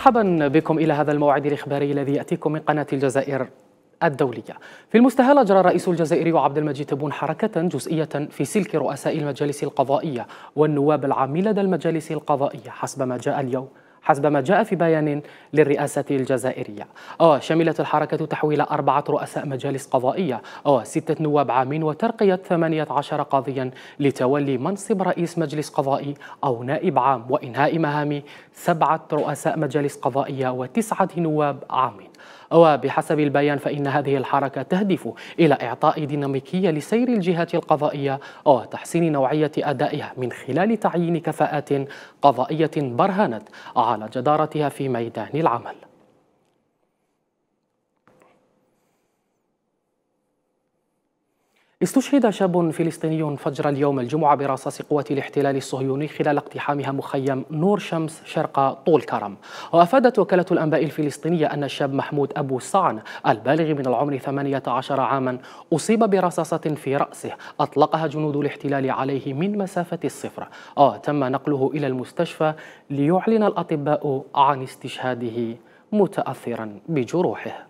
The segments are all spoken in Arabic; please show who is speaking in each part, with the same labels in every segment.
Speaker 1: مرحبا بكم إلى هذا الموعد الإخباري الذي يأتيكم من قناة الجزائر الدولية في المستهل أجرى الرئيس الجزائري عبد المجيد تبون حركة جزئية في سلك رؤساء المجالس القضائية والنواب العام لدى المجالس القضائية حسب ما جاء اليوم حسب ما جاء في بيان للرئاسة الجزائرية أو آه، شملت الحركة تحويل أربعة رؤساء مجالس قضائية أو آه، ستة نواب عامين وترقية 18 قاضيا لتولي منصب رئيس مجلس قضائي أو نائب عام وإنهاء مهام سبعة رؤساء مجالس قضائية وتسعة نواب عامين وبحسب البيان فإن هذه الحركة تهدف إلى إعطاء ديناميكية لسير الجهات القضائية وتحسين نوعية أدائها من خلال تعيين كفاءات قضائية برهنت على جدارتها في ميدان العمل استشهد شاب فلسطيني فجر اليوم الجمعة برصاص قوات الاحتلال الصهيوني خلال اقتحامها مخيم نور شمس شرق طول كرم وأفادت وكالة الأنباء الفلسطينية أن الشاب محمود أبو صعن البالغ من العمر 18 عاما أصيب برصاصة في رأسه أطلقها جنود الاحتلال عليه من مسافة الصفر وتم آه، نقله إلى المستشفى ليعلن الأطباء عن استشهاده متأثرا بجروحه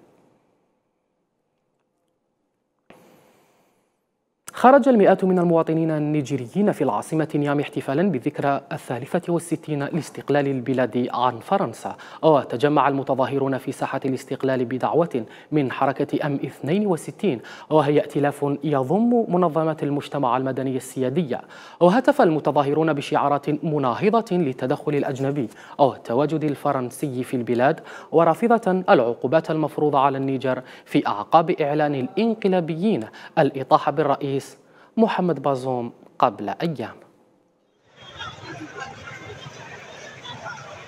Speaker 1: خرج المئات من المواطنين النيجيريين في العاصمة نيامي احتفالا بالذكرى الثالثة والستين لاستقلال البلاد عن فرنسا وتجمع المتظاهرون في ساحة الاستقلال بدعوة من حركة أم 62 وهي ائتلاف يضم منظمة المجتمع المدني السيادية وهتف المتظاهرون بشعارات مناهضة للتدخل الأجنبي أو التواجد الفرنسي في البلاد ورافضة العقوبات المفروضة على النيجر في أعقاب إعلان الإنقلابيين الإطاحة بالرئيس محمد بازوم قبل أيام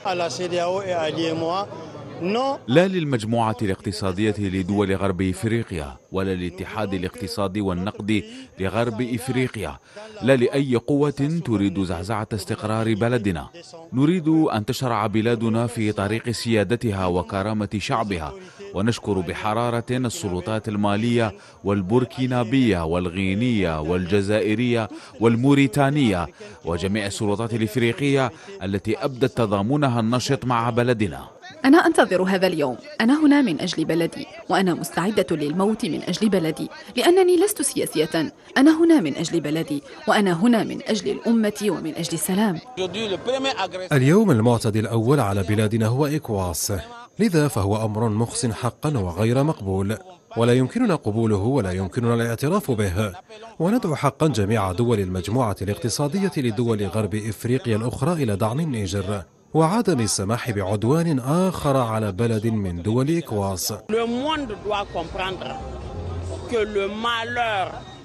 Speaker 2: على سيدي أو
Speaker 3: لا للمجموعة الاقتصادية لدول غرب إفريقيا ولا للاتحاد الاقتصادي والنقدي لغرب إفريقيا لا لأي قوة تريد زعزعة استقرار بلدنا نريد أن تشرع بلادنا في طريق سيادتها وكرامة شعبها ونشكر بحرارة السلطات المالية والبوركينابية والغينية والجزائرية والموريتانية وجميع السلطات الإفريقية التي أبدت تضامنها النشط مع بلدنا
Speaker 4: أنا أنتظر هذا اليوم أنا هنا من أجل بلدي وأنا مستعدة للموت من أجل بلدي لأنني لست سياسية أنا هنا من أجل بلدي وأنا هنا من أجل الأمة ومن أجل السلام
Speaker 3: اليوم المعتدي الأول على بلادنا هو إكواس لذا فهو أمر مخص حقا وغير مقبول ولا يمكننا قبوله ولا يمكننا الاعتراف به وندعو حقا جميع دول المجموعة الاقتصادية لدول غرب إفريقيا الأخرى إلى دعم النيجر وعدم السماح بعدوان آخر على بلد من دول إكواس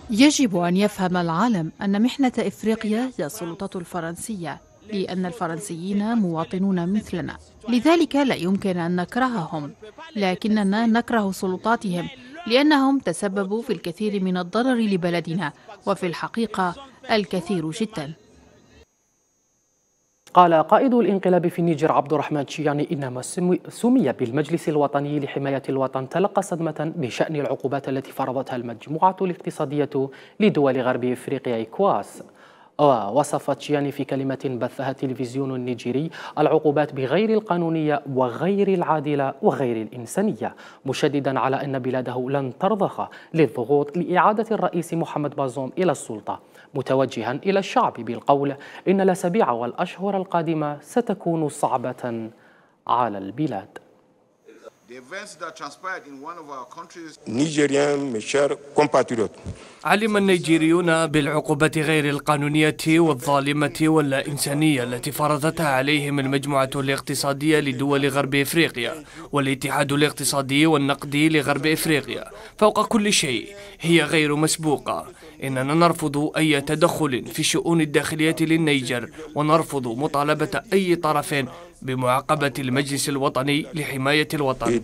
Speaker 4: يجب أن يفهم العالم أن محنة إفريقيا هي السلطات الفرنسية لأن الفرنسيين مواطنون مثلنا لذلك لا يمكن أن نكرههم لكننا نكره سلطاتهم لأنهم تسببوا في الكثير من الضرر لبلدنا وفي الحقيقة الكثير جداً
Speaker 1: قال قائد الانقلاب في النيجر عبد الرحمن تشياني يعني إنما سمي بالمجلس الوطني لحماية الوطن تلقى صدمة بشأن العقوبات التي فرضتها المجموعة الاقتصادية لدول غرب إفريقيا ايكواس ووصف آه، تشياني يعني في كلمة بثها تلفزيون النيجيري العقوبات بغير القانونية وغير العادلة وغير الإنسانية مشددا على أن بلاده لن ترضخ للضغوط لإعادة الرئيس محمد بازوم إلى السلطة متوجها إلى الشعب بالقول إن الأسابيع والأشهر القادمة ستكون صعبة على البلاد
Speaker 5: علم النيجيريون بالعقوبة غير القانونية والظالمة واللا إنسانية التي فرضتها عليهم المجموعة الاقتصادية لدول غرب إفريقيا والاتحاد الاقتصادي والنقدي لغرب إفريقيا فوق كل شيء هي غير مسبوقة إننا نرفض أي تدخل في الشؤون الداخلية للنيجر ونرفض مطالبة أي طرف بمعاقبة المجلس الوطني لحماية الوطن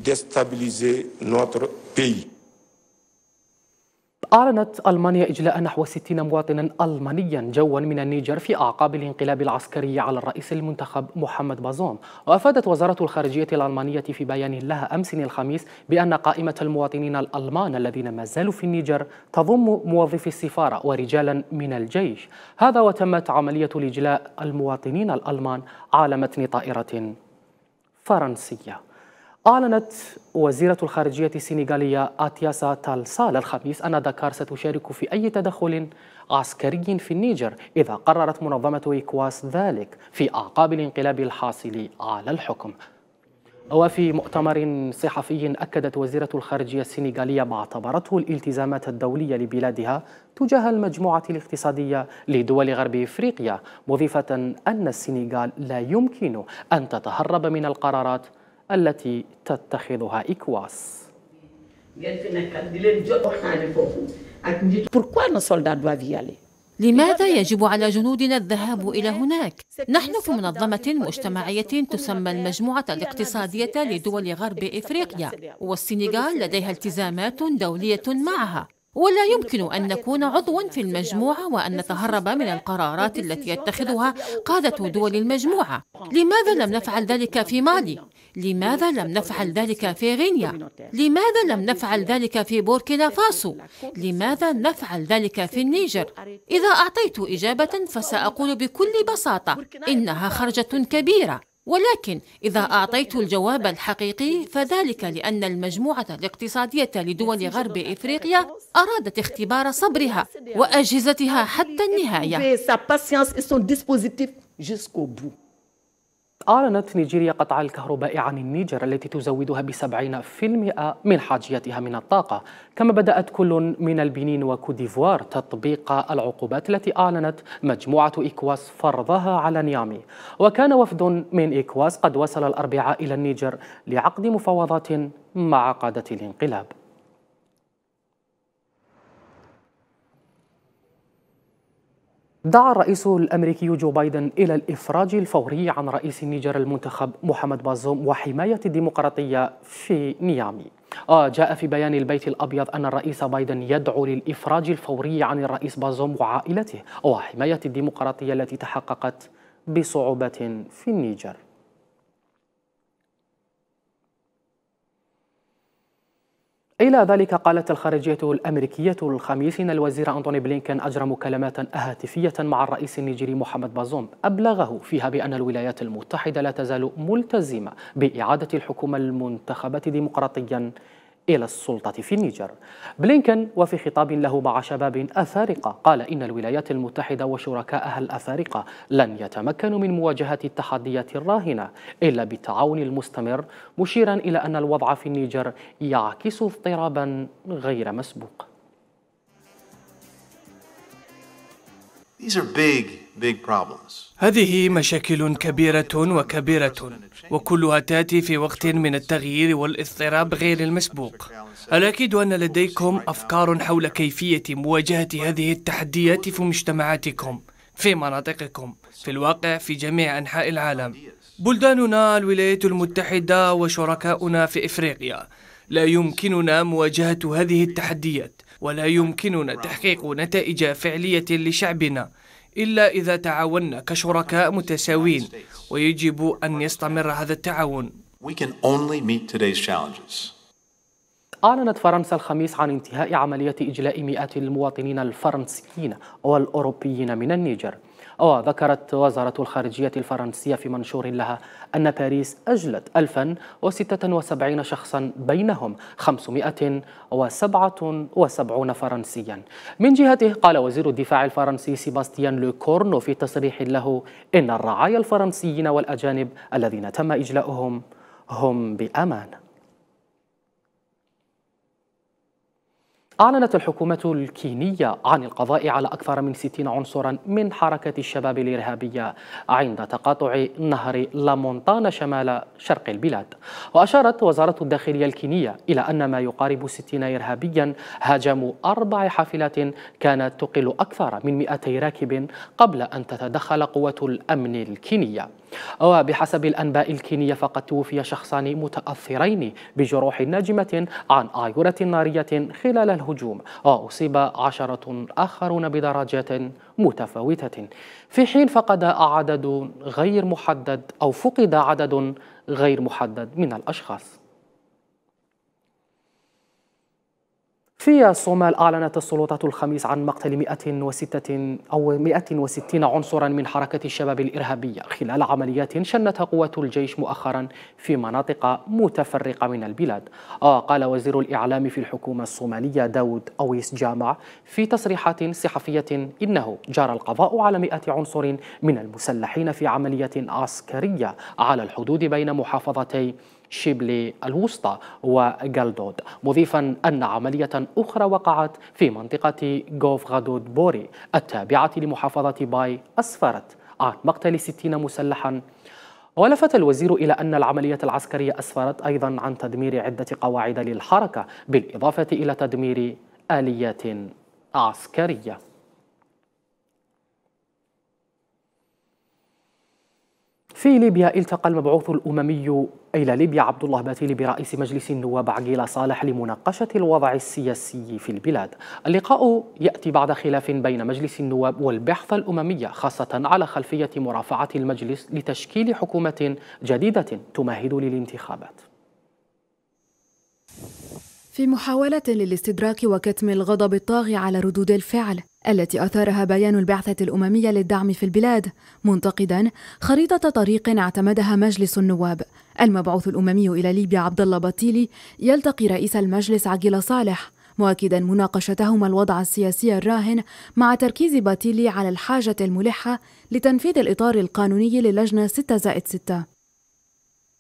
Speaker 1: أعلنت ألمانيا إجلاء نحو 60 مواطنا ألمانيا جوا من النيجر في أعقاب الانقلاب العسكري على الرئيس المنتخب محمد بازوم وأفادت وزارة الخارجية الألمانية في بيان لها أمس الخميس بأن قائمة المواطنين الألمان الذين ما زالوا في النيجر تضم موظفي السفارة ورجالا من الجيش هذا وتمت عملية الإجلاء المواطنين الألمان على متن طائرة فرنسية أعلنت وزيرة الخارجية السنغالية آتياسا تالسال الخميس أن داكار ستشارك في أي تدخل عسكري في النيجر إذا قررت منظمة إكواس ذلك في أعقاب الانقلاب الحاصل على الحكم وفي مؤتمر صحفي أكدت وزيرة الخارجية السنغالية ما اعتبرته الالتزامات الدولية لبلادها تجاه المجموعة الاقتصادية لدول غرب إفريقيا مضيفة أن السنغال لا يمكن أن تتهرب من القرارات التي تتخذها إكواس
Speaker 4: لماذا يجب على جنودنا الذهاب إلى هناك؟ نحن في منظمة مجتمعية تسمى المجموعة الاقتصادية لدول غرب إفريقيا والسنغال لديها التزامات دولية معها ولا يمكن أن نكون عضوا في المجموعة وأن نتهرب من القرارات التي يتخذها قادة دول المجموعة لماذا لم نفعل ذلك في مالي؟ لماذا لم نفعل ذلك في غينيا؟ لماذا لم نفعل ذلك في بوركينا فاسو؟ لماذا نفعل ذلك في النيجر؟ إذا أعطيت إجابة فسأقول بكل بساطة إنها خرجة كبيرة ولكن إذا أعطيت الجواب الحقيقي فذلك لأن المجموعة الاقتصادية لدول غرب إفريقيا أرادت اختبار صبرها وأجهزتها حتى النهاية.
Speaker 1: أعلنت نيجيريا قطع الكهرباء عن النيجر التي تزودها بسبعين في المئة من حاجيتها من الطاقة كما بدأت كل من البنين وكوديفوار تطبيق العقوبات التي أعلنت مجموعة إكواس فرضها على نيامي وكان وفد من إكواس قد وصل الأربعاء إلى النيجر لعقد مفاوضات مع قادة الانقلاب دعا الرئيس الامريكي جو بايدن الى الافراج الفوري عن رئيس النيجر المنتخب محمد بازوم وحمايه الديمقراطيه في نيامي. آه، جاء في بيان البيت الابيض ان الرئيس بايدن يدعو للافراج الفوري عن الرئيس بازوم وعائلته وحمايه الديمقراطيه التي تحققت بصعوبات في النيجر. إلى ذلك قالت الخارجية الأمريكية الخميس إن الوزير أنتوني بلينكن أجرى مكالمات هاتفية مع الرئيس النيجيري محمد بازوم أبلغه فيها بأن الولايات المتحدة لا تزال ملتزمة بإعادة الحكومة المنتخبة ديمقراطيا إلى السلطة في النيجر بلينكن وفي خطاب له مع شباب أفارقة قال إن الولايات المتحدة وشركائها الأفارقة لن يتمكنوا من مواجهة التحديات الراهنة إلا بالتعاون المستمر مشيرا إلى أن الوضع في النيجر يعكس اضطرابا غير مسبوق
Speaker 3: These are big, big problems.
Speaker 5: هذه مشاكل كبيرة وكبيرة وكلها تأتي في وقت من التغيير والاضطراب غير المسبوق الأكيد أن لديكم أفكار حول كيفية مواجهة هذه التحديات في مجتمعاتكم في مناطقكم في الواقع في جميع أنحاء العالم بلداننا الولايات المتحدة وشركاؤنا في إفريقيا لا يمكننا مواجهة هذه التحديات ولا يمكننا تحقيق نتائج فعلية لشعبنا إلا إذا تعاوننا كشركاء متساوين ويجب أن يستمر هذا التعاون
Speaker 1: أعلنت فرنسا الخميس عن انتهاء عملية إجلاء مئات المواطنين الفرنسيين والأوروبيين من النيجر وذكرت وزارة الخارجية الفرنسية في منشور لها أن باريس أجلت 1076 شخصا بينهم 577 فرنسيا من جهته قال وزير الدفاع الفرنسي سيباستيان لوكورنو في تصريح له إن الرعايا الفرنسيين والأجانب الذين تم إجلاؤهم هم بأمان أعلنت الحكومة الكينية عن القضاء على أكثر من 60 عنصرا من حركة الشباب الإرهابية عند تقاطع نهر لامونتانا شمال شرق البلاد وأشارت وزارة الداخلية الكينية إلى أن ما يقارب 60 إرهابيا هاجموا أربع حافلات كانت تقل أكثر من 200 راكب قبل أن تتدخل قوة الأمن الكينية وبحسب الأنباء الكينية فقد توفي شخصان متأثرين بجروح ناجمة عن آيرة نارية خلال الهجوم وأصيب عشرة آخرون بدرجات متفاوتة في حين فقد عدد غير محدد أو فقد عدد غير محدد من الأشخاص في الصومال أعلنت السلطات الخميس عن مقتل 106 أو 160 عنصرا من حركة الشباب الإرهابية خلال عمليات شنتها قوات الجيش مؤخرا في مناطق متفرقة من البلاد وقال آه، وزير الإعلام في الحكومة الصومالية داود أويس جامع في تصريحات صحفية إنه جرى القضاء على 100 عنصر من المسلحين في عملية عسكرية على الحدود بين محافظتي شبلي الوسطى وجلدود مضيفا أن عملية أخرى وقعت في منطقة غادود بوري التابعة لمحافظة باي أسفرت عن مقتل 60 مسلحا ولفت الوزير إلى أن العملية العسكرية أسفرت أيضا عن تدمير عدة قواعد للحركة بالإضافة إلى تدمير آليات عسكرية في ليبيا التقى المبعوث الأممي إلى ليبيا عبد الله باتيلي برئيس مجلس النواب عقيل صالح لمناقشة الوضع السياسي في البلاد اللقاء يأتي بعد خلاف بين مجلس النواب والبعثة الأممية خاصة على خلفية مرافعة المجلس لتشكيل حكومة جديدة تمهد للانتخابات
Speaker 4: في محاولة للاستدراك وكتم الغضب الطاغي على ردود الفعل التي أثارها بيان البعثة الأممية للدعم في البلاد منتقدا خريطة طريق اعتمدها مجلس النواب المبعوث الأممي إلى ليبيا عبد الله بطيلي يلتقي رئيس المجلس عقيل صالح مؤكدا مناقشتهما الوضع السياسي الراهن مع تركيز باتيلي على الحاجة الملحة لتنفيذ الإطار القانوني للجنة 6 زائد 6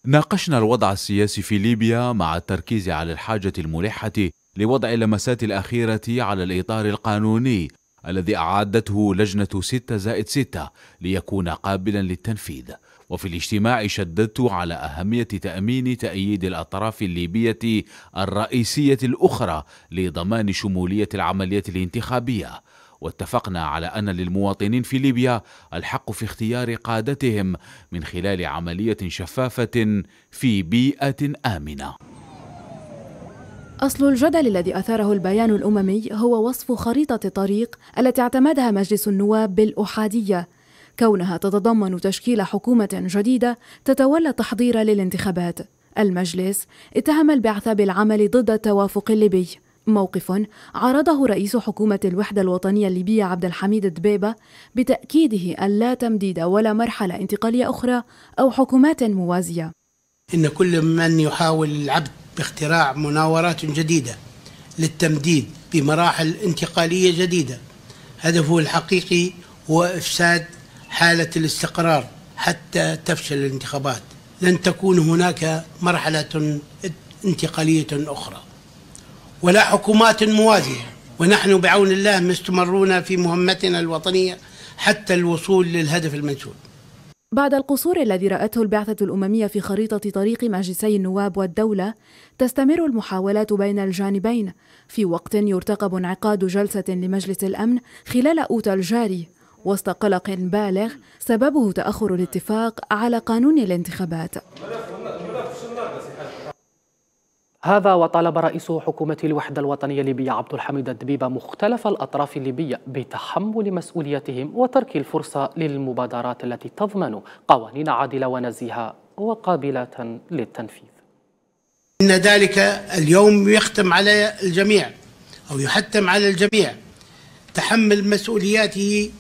Speaker 3: ناقشنا الوضع السياسي في ليبيا مع التركيز على الحاجة الملحة لوضع اللمسات الأخيرة على الإطار القانوني الذي أعدته لجنة 6 زائد 6 ليكون قابلا للتنفيذ وفي الاجتماع شددت على أهمية تأمين تأييد الأطراف الليبية الرئيسية الأخرى لضمان شمولية العملية الانتخابية واتفقنا على أن للمواطنين في ليبيا الحق في اختيار قادتهم من خلال عملية شفافة في بيئة آمنة
Speaker 4: أصل الجدل الذي أثاره البيان الأممي هو وصف خريطة الطريق التي اعتمدها مجلس النواب بالأحادية كونها تتضمن تشكيل حكومة جديدة تتولى تحضير للانتخابات المجلس اتهم البعثة بالعمل ضد التوافق الليبي موقف عرضه رئيس حكومة الوحدة الوطنية الليبية عبد الحميد دبيبة بتأكيده أن لا تمديد ولا مرحلة انتقالية أخرى أو حكومات موازية
Speaker 2: إن كل من يحاول العبد باختراع مناورات جديدة للتمديد بمراحل انتقالية جديدة هدفه الحقيقي هو إفساد حالة الاستقرار حتى تفشل الانتخابات لن تكون هناك مرحلة انتقالية أخرى ولا حكومات موازية ونحن بعون الله مستمرون في مهمتنا الوطنية حتى الوصول للهدف المنشود
Speaker 4: بعد القصور الذي رأته البعثة الأممية في خريطة طريق مجلسي النواب والدولة، تستمر المحاولات بين الجانبين في وقت يرتقب انعقاد جلسة لمجلس الأمن خلال أوتا الجاري وسط قلق بالغ سببه تأخر الاتفاق على قانون الانتخابات.
Speaker 1: هذا وطالب رئيس حكومة الوحدة الوطنية الليبية عبد الحميد الدبيبة مختلف الأطراف الليبية بتحمل مسؤوليتهم وترك الفرصة للمبادرات التي تضمن قوانين عادلة ونزيهة وقابلة للتنفيذ
Speaker 2: إن ذلك اليوم يختم على الجميع أو يحتم على الجميع تحمل مسؤولياته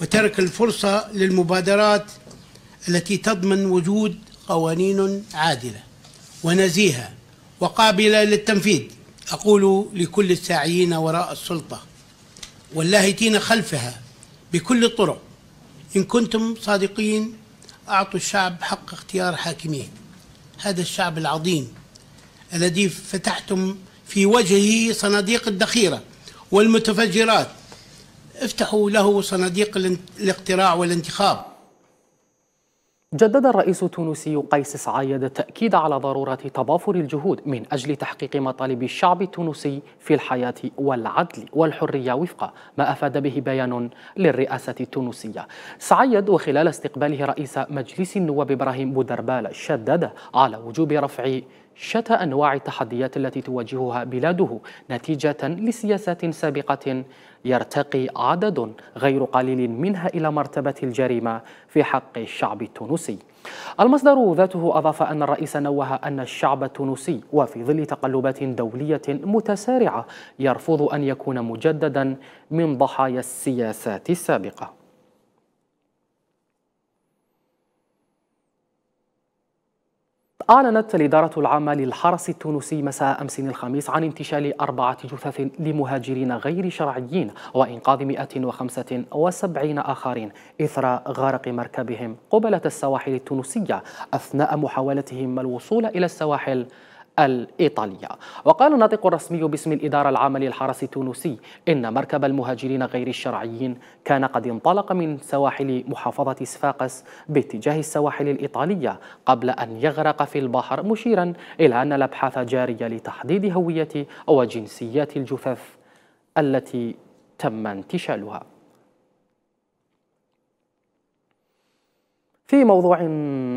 Speaker 2: وترك الفرصة للمبادرات التي تضمن وجود قوانين عادلة ونزيهة وقابلة للتنفيذ أقول لكل الساعيين وراء السلطة واللاهتين خلفها بكل الطرق إن كنتم صادقين أعطوا الشعب حق اختيار حاكميه هذا الشعب العظيم الذي فتحتم في وجهه صناديق الذخيرة والمتفجرات افتحوا له صناديق الاقتراع والانتخاب جدد الرئيس التونسي قيس سعيد التأكيد على ضرورة
Speaker 1: تضافر الجهود من أجل تحقيق مطالب الشعب التونسي في الحياة والعدل والحرية وفق ما أفاد به بيان للرئاسة التونسية سعيد وخلال استقباله رئيس مجلس النواب إبراهيم بودربال شدد على وجوب رفع شتى أنواع التحديات التي تواجهها بلاده نتيجة لسياسات سابقة يرتقي عدد غير قليل منها إلى مرتبة الجريمة في حق الشعب التونسي المصدر ذاته أضاف أن الرئيس نوه أن الشعب التونسي وفي ظل تقلبات دولية متسارعة يرفض أن يكون مجددا من ضحايا السياسات السابقة أعلنت الإدارة العامة للحرس التونسي مساء أمس الخميس عن انتشال أربعة جثث لمهاجرين غير شرعيين وإنقاذ 175 آخرين إثر غرق مركبهم قبلة السواحل التونسية أثناء محاولتهم الوصول إلى السواحل الإيطالية وقال الناطق الرسمي باسم الإدارة العامة للحرس التونسي إن مركب المهاجرين غير الشرعيين كان قد انطلق من سواحل محافظة صفاقس باتجاه السواحل الإيطالية قبل أن يغرق في البحر مشيرا إلى أن الأبحاث جارية لتحديد هوية وجنسيات الجثث التي تم انتشالها في موضوع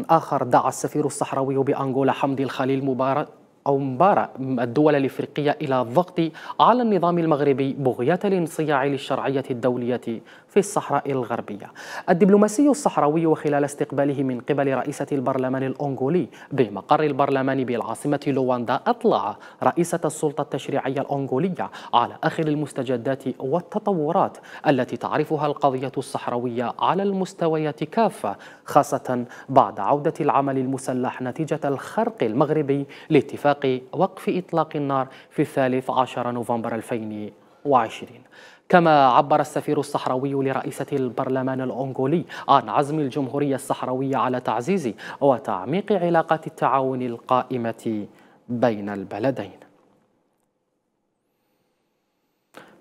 Speaker 1: آخر دعا السفير الصحراوي بأنغولا حمدي الخليل مبارك أو مبارة الدول الإفريقية إلى الضغط على النظام المغربي بغية الانصياع للشرعية الدولية في الصحراء الغربية الدبلوماسي الصحراوي وخلال استقباله من قبل رئيسة البرلمان الأنغولي بمقر البرلمان بالعاصمة لواندا أطلع رئيسة السلطة التشريعية الأنغولية على آخر المستجدات والتطورات التي تعرفها القضية الصحراوية على المستويات كافة خاصة بعد عودة العمل المسلح نتيجة الخرق المغربي لاتفاق باتفاق وقف إطلاق النار في الثالث عشر نوفمبر 2020 كما عبر السفير الصحراوي لرئيسة البرلمان الأنغولي عن عزم الجمهورية الصحراوية على تعزيز وتعميق علاقات التعاون القائمة بين البلدين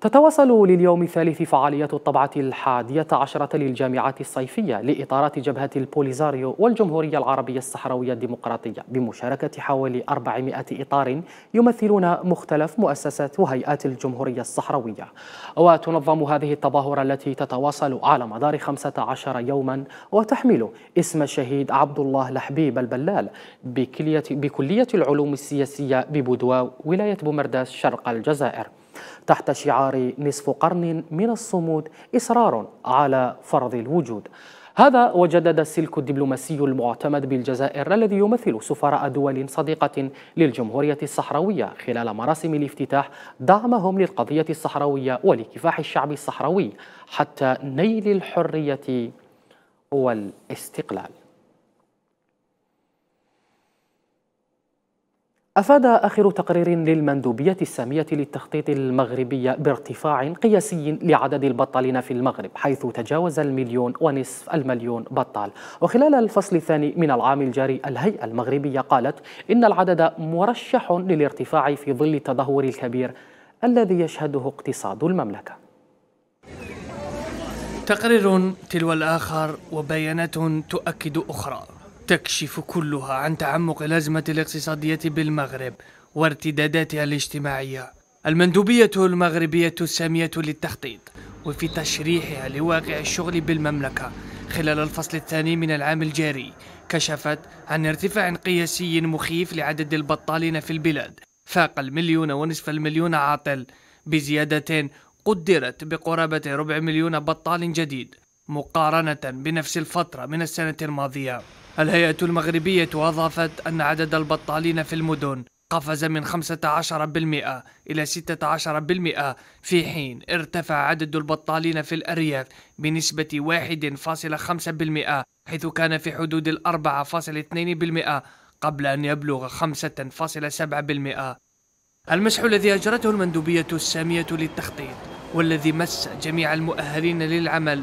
Speaker 1: تتواصل لليوم الثالث فعالية الطبعة الحادية عشرة للجامعات الصيفية لإطارات جبهة البوليزاريو والجمهورية العربية الصحراوية الديمقراطية بمشاركة حوالي 400 إطار يمثلون مختلف مؤسسات وهيئات الجمهورية الصحراوية وتنظم هذه التظاهرة التي تتواصل على مدار 15 يوما وتحمل اسم الشهيد عبد الله لحبيب البلال بكلية, بكلية العلوم السياسية ببودواو ولاية بومرداس شرق الجزائر تحت شعار نصف قرن من الصمود إصرار على فرض الوجود هذا وجدد السلك الدبلوماسي المعتمد بالجزائر الذي يمثل سفراء دول صديقة للجمهورية الصحراوية خلال مراسم الافتتاح دعمهم للقضية الصحراوية ولكفاح الشعب الصحراوي حتى نيل الحرية والاستقلال أفاد آخر تقرير للمندوبية السامية للتخطيط المغربية بارتفاع قياسي لعدد البطالين في المغرب حيث تجاوز المليون ونصف المليون بطال وخلال الفصل الثاني من العام الجاري الهيئة المغربية قالت إن العدد مرشح للارتفاع في ظل التدهور الكبير الذي يشهده اقتصاد المملكة
Speaker 5: تقرير تلو الآخر وبيانات تؤكد أخرى تكشف كلها عن تعمق الأزمة الاقتصادية بالمغرب وارتداداتها الاجتماعية المندوبية المغربية السامية للتخطيط وفي تشريحها لواقع الشغل بالمملكة خلال الفصل الثاني من العام الجاري كشفت عن ارتفاع قياسي مخيف لعدد البطالين في البلاد فاق المليون ونصف المليون عاطل بزيادة قدرت بقرابة ربع مليون بطال جديد مقارنة بنفس الفترة من السنة الماضية الهيئة المغربية أضافت أن عدد البطالين في المدن قفز من 15% إلى 16% في حين ارتفع عدد البطالين في الأرياف بنسبة 1.5% حيث كان في حدود ال 4.2% قبل أن يبلغ 5.7% المسح الذي أجرته المندوبية السامية للتخطيط والذي مس جميع المؤهلين للعمل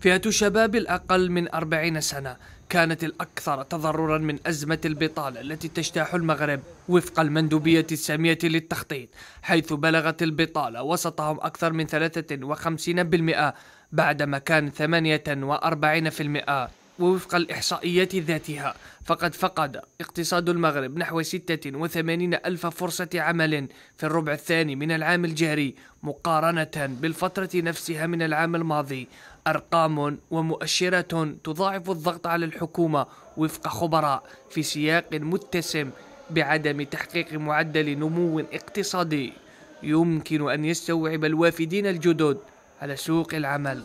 Speaker 5: فئة شباب الأقل من أربعين سنة كانت الأكثر تضررا من أزمة البطالة التي تجتاح المغرب وفق المندوبية السامية للتخطيط حيث بلغت البطالة وسطهم أكثر من 53% بعدما كان 48% ووفق الإحصائيات ذاتها فقد فقد اقتصاد المغرب نحو 86 ألف فرصة عمل في الربع الثاني من العام الجاري مقارنة بالفترة نفسها من العام الماضي أرقام ومؤشرات تضاعف الضغط على الحكومة وفق خبراء في سياق متسم بعدم تحقيق معدل نمو اقتصادي يمكن أن يستوعب الوافدين الجدد على سوق العمل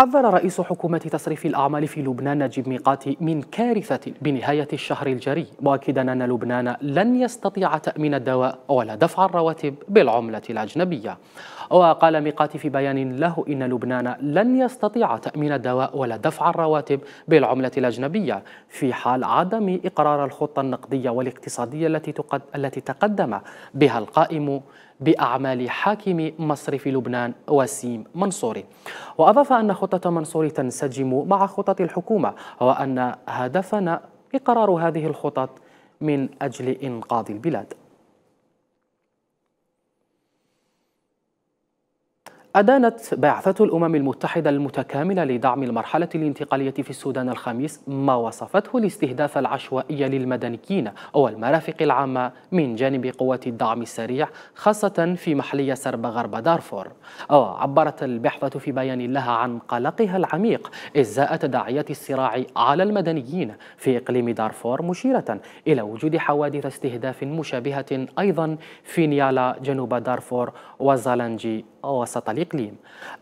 Speaker 1: حذر رئيس حكومة تصريف الأعمال في لبنان نجيب ميقاتي من كارثة بنهاية الشهر الجري مؤكدا أن لبنان لن يستطيع تأمين الدواء ولا دفع الرواتب بالعملة الأجنبية وقال ميقاتي في بيان له إن لبنان لن يستطيع تأمين الدواء ولا دفع الرواتب بالعملة الأجنبية في حال عدم إقرار الخطة النقدية والاقتصادية التي تقدم بها القائم بأعمال حاكم مصرف لبنان وسيم منصوري وأضاف أن خطة منصوري تنسجم مع خطط الحكومة وأن هدفنا إقرار هذه الخطط من أجل إنقاذ البلاد أدانت بعثة الأمم المتحدة المتكاملة لدعم المرحلة الانتقالية في السودان الخميس ما وصفته الاستهداف العشوائي للمدنيين أو المرافق العامة من جانب قوات الدعم السريع خاصة في محلية سرب غرب دارفور أو عبرت البعثة في بيان لها عن قلقها العميق إزاء تداعيات الصراع على المدنيين في إقليم دارفور مشيرة إلى وجود حوادث استهداف مشابهة أيضا في نيالا جنوب دارفور وزالنجي وسط الإقليم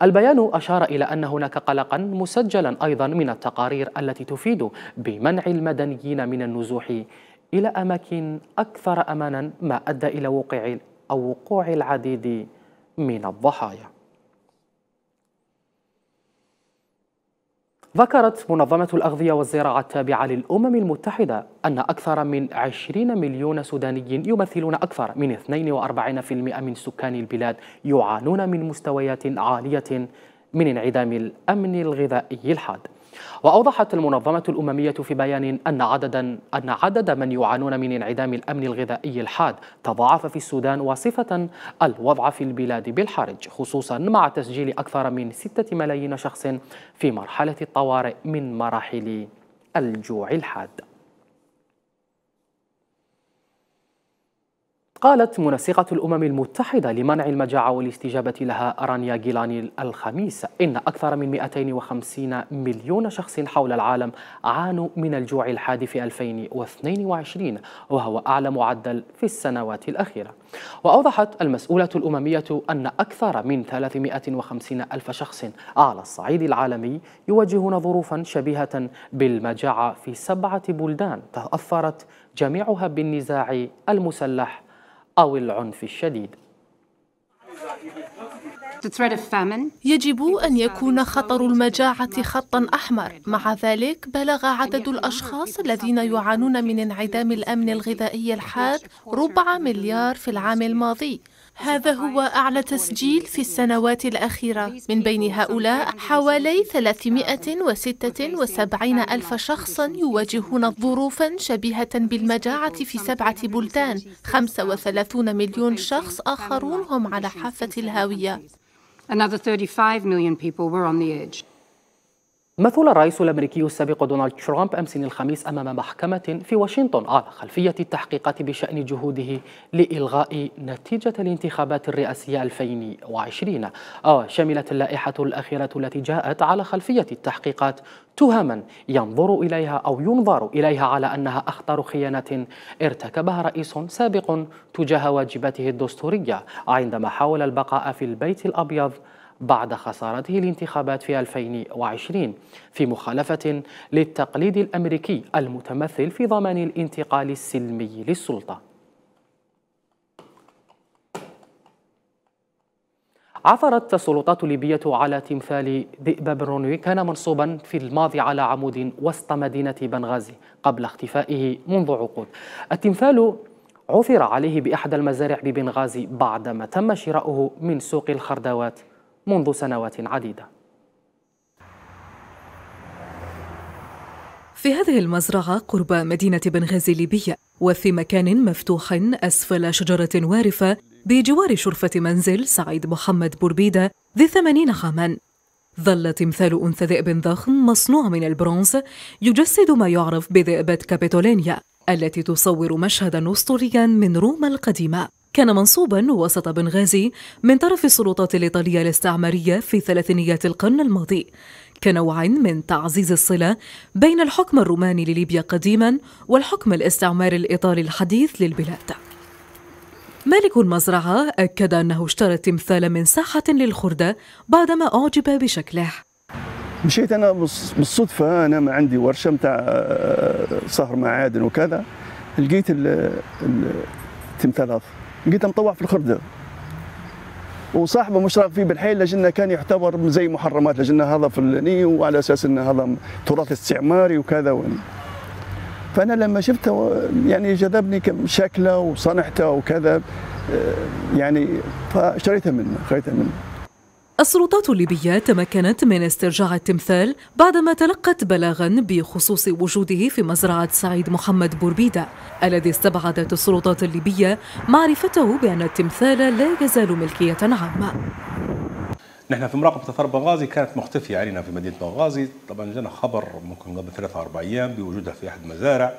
Speaker 1: البيان أشار إلى أن هناك قلقا مسجلا أيضا من التقارير التي تفيد بمنع المدنيين من النزوح إلى أماكن أكثر أمانا ما أدى إلى وقوع أو وقوع العديد من الضحايا ذكرت منظمة الأغذية والزراعة التابعة للأمم المتحدة أن أكثر من 20 مليون سوداني يمثلون أكثر من 42% من سكان البلاد يعانون من مستويات عالية من انعدام الأمن الغذائي الحاد وأوضحت المنظمة الأممية في بيان أن عددا أن عدد من يعانون من انعدام الأمن الغذائي الحاد تضاعف في السودان وصفة الوضع في البلاد بالحرج خصوصا مع تسجيل أكثر من ستة ملايين شخص في مرحلة الطوارئ من مراحل الجوع الحاد قالت منسقة الأمم المتحدة لمنع المجاعة والاستجابة لها أرانيا جيلاني الخميس إن أكثر من 250 مليون شخص حول العالم عانوا من الجوع الحاد في 2022 وهو أعلى معدل في السنوات الأخيرة وأوضحت المسؤولة الأممية أن أكثر من 350 ألف شخص على الصعيد العالمي يواجهون ظروفا شبيهة بالمجاعة في سبعة بلدان تأثرت جميعها بالنزاع المسلح أو العنف الشديد
Speaker 4: يجب أن يكون خطر المجاعة خطا أحمر مع ذلك بلغ عدد الأشخاص الذين يعانون من انعدام الأمن الغذائي الحاد ربع مليار في العام الماضي هذا هو أعلى تسجيل في السنوات الأخيرة من بين هؤلاء حوالي 376 ألف شخص يواجهون ظروفا شبيهة بالمجاعة في سبعة بلدان 35 مليون شخص آخرون هم على حافة الهاوية Another 35 million people were on the edge.
Speaker 1: مثل الرئيس الأمريكي السابق دونالد ترامب أمس الخميس أمام محكمة في واشنطن على خلفية التحقيقات بشأن جهوده لإلغاء نتيجة الانتخابات الرئاسية 2020 آه، شملت اللائحة الأخيرة التي جاءت على خلفية التحقيقات تهما ينظر إليها أو ينظر إليها على أنها أخطر خيانة ارتكبها رئيس سابق تجاه واجباته الدستورية عندما حاول البقاء في البيت الأبيض بعد خسارته الانتخابات في 2020 في مخالفة للتقليد الأمريكي المتمثل في ضمان الانتقال السلمي للسلطة عثرت السلطات الليبية على تمثال ذئب برونوي كان منصوبا في الماضي على عمود وسط مدينة بنغازي قبل اختفائه منذ عقود التمثال عثر عليه بإحدى المزارع ببنغازي بعدما تم شراؤه من سوق الخردوات منذ سنوات عديدة
Speaker 6: في هذه المزرعة قرب مدينة بنغازي الليبية وفي مكان مفتوح أسفل شجرة وارفة بجوار شرفة منزل سعيد محمد بوربيدة ذي ثمانين عاماً ظل تمثال أنثى ذئب ضخم مصنوع من البرونز يجسد ما يعرف بذئبة كابيتولينيا التي تصور مشهدا أسطوريا من روما القديمة كان منصوبا وسط بنغازي من طرف السلطات الإيطالية الاستعمارية في ثلاثينيات القرن الماضي كنوع من تعزيز الصلة بين الحكم الروماني لليبيا قديما والحكم الاستعماري الإيطالي الحديث للبلاد مالك المزرعة أكد أنه اشترى تمثال من ساحة للخردة بعدما أعجب بشكله
Speaker 5: مشيت أنا بالصدفة أنا ما عندي ورشة متاع صهر آه، معادن وكذا لقيت التمثال هذا لقيته مطوع في الخردة وصاحبه مشرف فيه بالحيل لجنة كان يعتبر زي محرمات لجنة هذا فلاني يعني وعلى اساس ان هذا تراث استعماري وكذا وإن. فانا لما شفته يعني جذبني شكله وصنعته وكذا آه، يعني فاشتريته منه خريته منه السلطات
Speaker 6: الليبية تمكنت من استرجاع التمثال بعدما تلقت بلاغا بخصوص وجوده في مزرعة سعيد محمد بوربيدة الذي استبعدت السلطات الليبية معرفته بأن التمثال لا يزال ملكية عامة
Speaker 2: نحن في مراقبة أثار بنغازي كانت مختفية علينا في مدينة بنغازي طبعا جانا خبر ممكن قبل ثلاثة أربع أيام بوجودها في أحد المزارع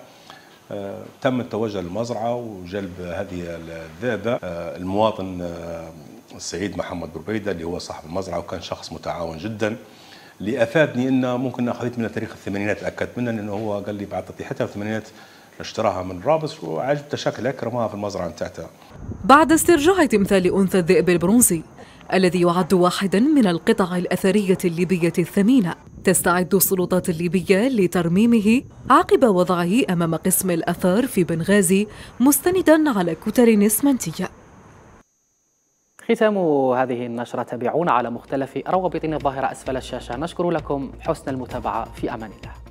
Speaker 2: آه، تم التوجه للمزرعة وجلب هذه الذئبة آه، المواطن آه، السيد محمد بربيدة اللي هو صاحب المزرعة وكان شخص متعاون جدا اللي افادني انه ممكن أخذت منه تاريخ الثمانينات اكدت منه انه هو قال لي بعد تطيحتها في الثمانينات اشتراها من رابس وعجبته شكلها كرماها في المزرعه نتاعتها.
Speaker 6: بعد استرجاع تمثال انثى الذئب البرونزي الذي يعد واحدا من القطع الاثريه الليبيه الثمينه، تستعد السلطات الليبيه لترميمه عقب وضعه امام قسم الاثار في بنغازي مستندا على كتل اسمنتيه.
Speaker 1: ختام هذه النشرة تابعونا على مختلف روابطنا الظاهرة أسفل الشاشة نشكر لكم حسن المتابعة في أمان الله